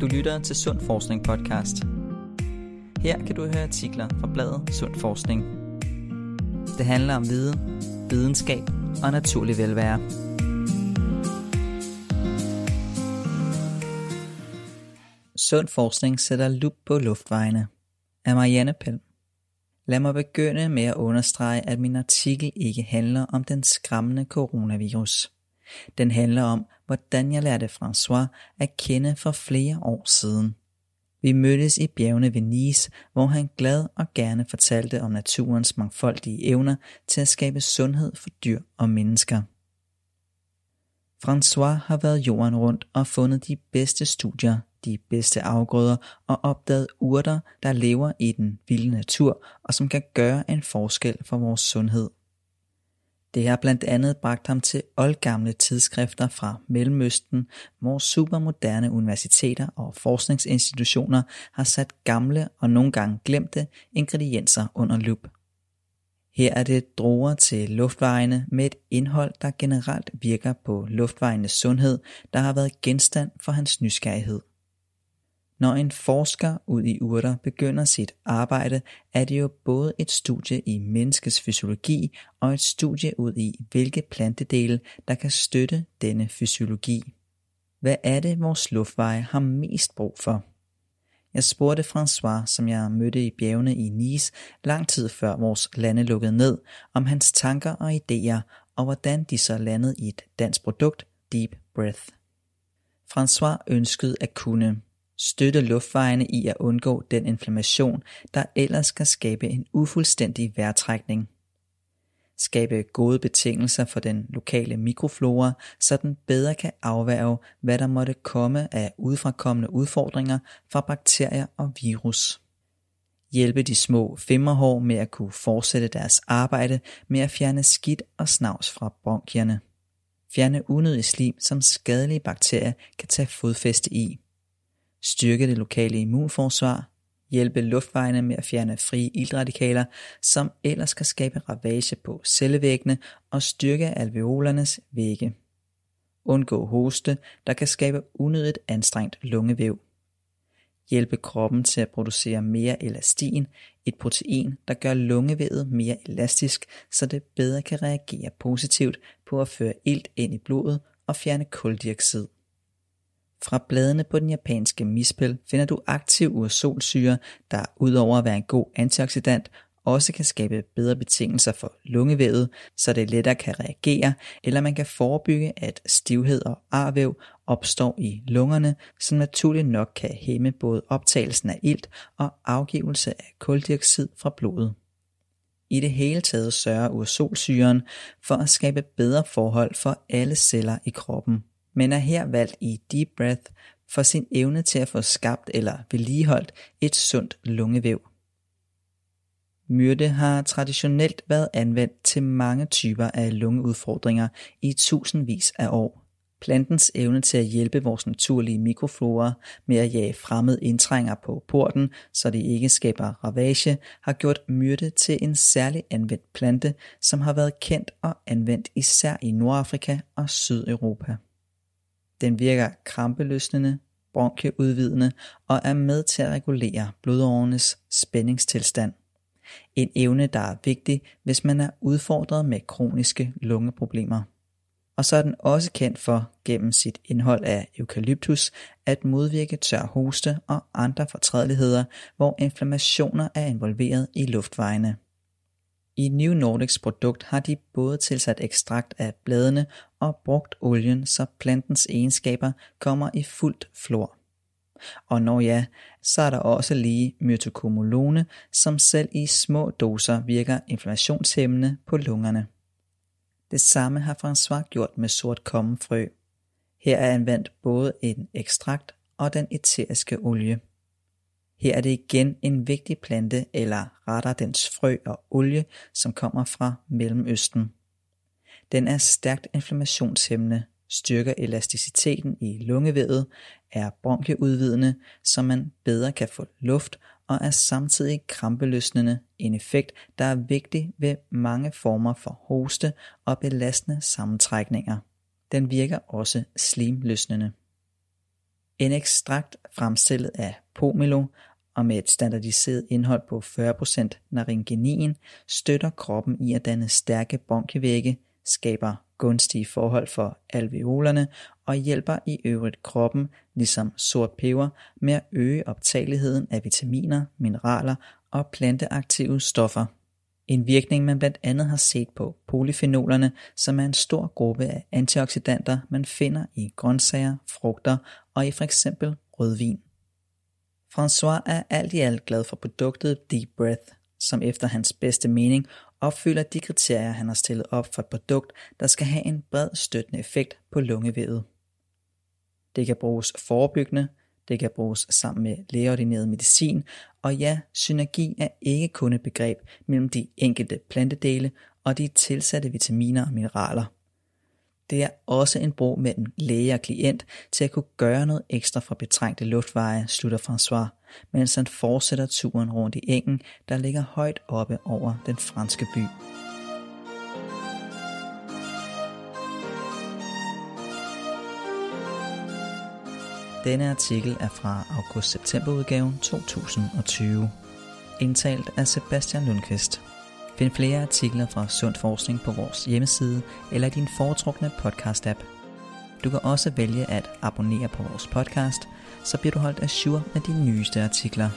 Du lytter til Sund Forskning podcast. Her kan du høre artikler fra bladet Sund Forskning. Det handler om viden, videnskab og naturlig velvære. Sund Forskning sætter lup på luftvejene. Af Marianne Pelm. Lad mig begynde med at understrege, at min artikel ikke handler om den skræmmende coronavirus – den handler om, hvordan jeg lærte François at kende for flere år siden. Vi mødtes i bjergene ved Nice, hvor han glad og gerne fortalte om naturens mangfoldige evner til at skabe sundhed for dyr og mennesker. François har været jorden rundt og fundet de bedste studier, de bedste afgrøder og opdaget urter, der lever i den vilde natur og som kan gøre en forskel for vores sundhed det har blandt andet bragt ham til oldgamle tidsskrifter fra Mellemøsten, hvor supermoderne universiteter og forskningsinstitutioner har sat gamle og nogle gange glemte ingredienser under lup. Her er det droger til luftvejene med et indhold, der generelt virker på luftvejenes sundhed, der har været genstand for hans nysgerrighed. Når en forsker ud i urter begynder sit arbejde, er det jo både et studie i menneskets fysiologi og et studie ud i, hvilke plantedele, der kan støtte denne fysiologi. Hvad er det, vores luftveje har mest brug for? Jeg spurgte François, som jeg mødte i bjergene i Nice lang tid før vores lande lukkede ned, om hans tanker og idéer, og hvordan de så landede i et dansk produkt, Deep Breath. François ønskede at kunne Støtte luftvejene i at undgå den inflammation, der ellers kan skabe en ufuldstændig vejrtrækning. Skabe gode betingelser for den lokale mikroflora, så den bedre kan afværge, hvad der måtte komme af udfrakommende udfordringer fra bakterier og virus hjælpe de små femmerhår med at kunne fortsætte deres arbejde med at fjerne skidt og snavs fra bronkierne. Fjerne unødig slim, som skadelige bakterier kan tage fodfæste i styrke det lokale immunforsvar, hjælpe luftvejene med at fjerne frie iltradikaler, som ellers kan skabe ravage på cellevæggene og styrke alveolernes vægge. Undgå hoste, der kan skabe unødigt anstrengt lungevæv. Hjælpe kroppen til at producere mere elastin, et protein, der gør lungevævet mere elastisk, så det bedre kan reagere positivt på at føre ilt ind i blodet og fjerne kuldioxid. Fra bladene på den japanske mispel finder du aktiv ursolsyre, der udover at være en god antioxidant, også kan skabe bedre betingelser for lungevævet, så det lettere kan reagere, eller man kan forebygge, at stivhed og arvæv opstår i lungerne, som naturligt nok kan hæmme både optagelsen af ilt og afgivelse af koldioxid fra blodet. I det hele taget sørger ursolsyren for at skabe bedre forhold for alle celler i kroppen men er her valgt i Deep Breath for sin evne til at få skabt eller vedligeholdt et sundt lungevæv. Myrde har traditionelt været anvendt til mange typer af lungeudfordringer i tusindvis af år. Plantens evne til at hjælpe vores naturlige mikroflora med at jage fremmede indtrænger på porten, så de ikke skaber ravage, har gjort myrte til en særlig anvendt plante, som har været kendt og anvendt især i Nordafrika og Sydeuropa. Den virker krampeløsnende, bronkeudvidende og er med til at regulere blodårenes spændingstilstand. En evne, der er vigtig, hvis man er udfordret med kroniske lungeproblemer. Og så er den også kendt for, gennem sit indhold af eukalyptus, at modvirke tør hoste og andre fortrædeligheder, hvor inflammationer er involveret i luftvejene. I New Nordics produkt har de både tilsat ekstrakt af bladene og brugt olien, så plantens egenskaber kommer i fuldt flor. Og når ja, så er der også lige myrtokumulone, som selv i små doser virker inflammationshæmmende på lungerne. Det samme har François gjort med sort kommefrø. Her er anvendt både en ekstrakt og den eteriske olie. Her er det igen en vigtig plante, eller retter dens frø og olie, som kommer fra Mellemøsten. Den er stærkt inflammationshæmmende, styrker elasticiteten i lungevævet, er bronkeudvidende, så man bedre kan få luft og er samtidig krampeløsnende, en effekt, der er vigtig ved mange former for hoste og belastende sammentrækninger. Den virker også slimløsnende. En ekstrakt fremstillet af pomelo og med et standardiseret indhold på 40% naringenin, støtter kroppen i at danne stærke bronkevægge, skaber gunstige forhold for alveolerne og hjælper i øvrigt kroppen, ligesom sort peber, med at øge optageligheden af vitaminer, mineraler og planteaktive stoffer. En virkning, man blandt andet har set på polyfenolerne, som er en stor gruppe af antioxidanter, man finder i grøntsager, frugter og i for eksempel rødvin. François er alt i alt glad for produktet Deep Breath, som efter hans bedste mening opfylder de kriterier, han har stillet op for et produkt, der skal have en bred støttende effekt på lungevævet. Det kan bruges forebyggende, det kan bruges sammen med lægeordineret medicin, og ja, synergi er ikke kun et begreb mellem de enkelte plantedele og de tilsatte vitaminer og mineraler. Det er også en bro mellem læge og klient til at kunne gøre noget ekstra for betrængte luftveje, slutter François, mens han fortsætter turen rundt i engen, der ligger højt oppe over den franske by. Denne artikel er fra august-septemberudgaven 2020, indtalt af Sebastian Lundqvist. Find flere artikler fra Sund Forskning på vores hjemmeside eller din foretrukne podcast-app. Du kan også vælge at abonnere på vores podcast, så bliver du holdt af med de nyeste artikler.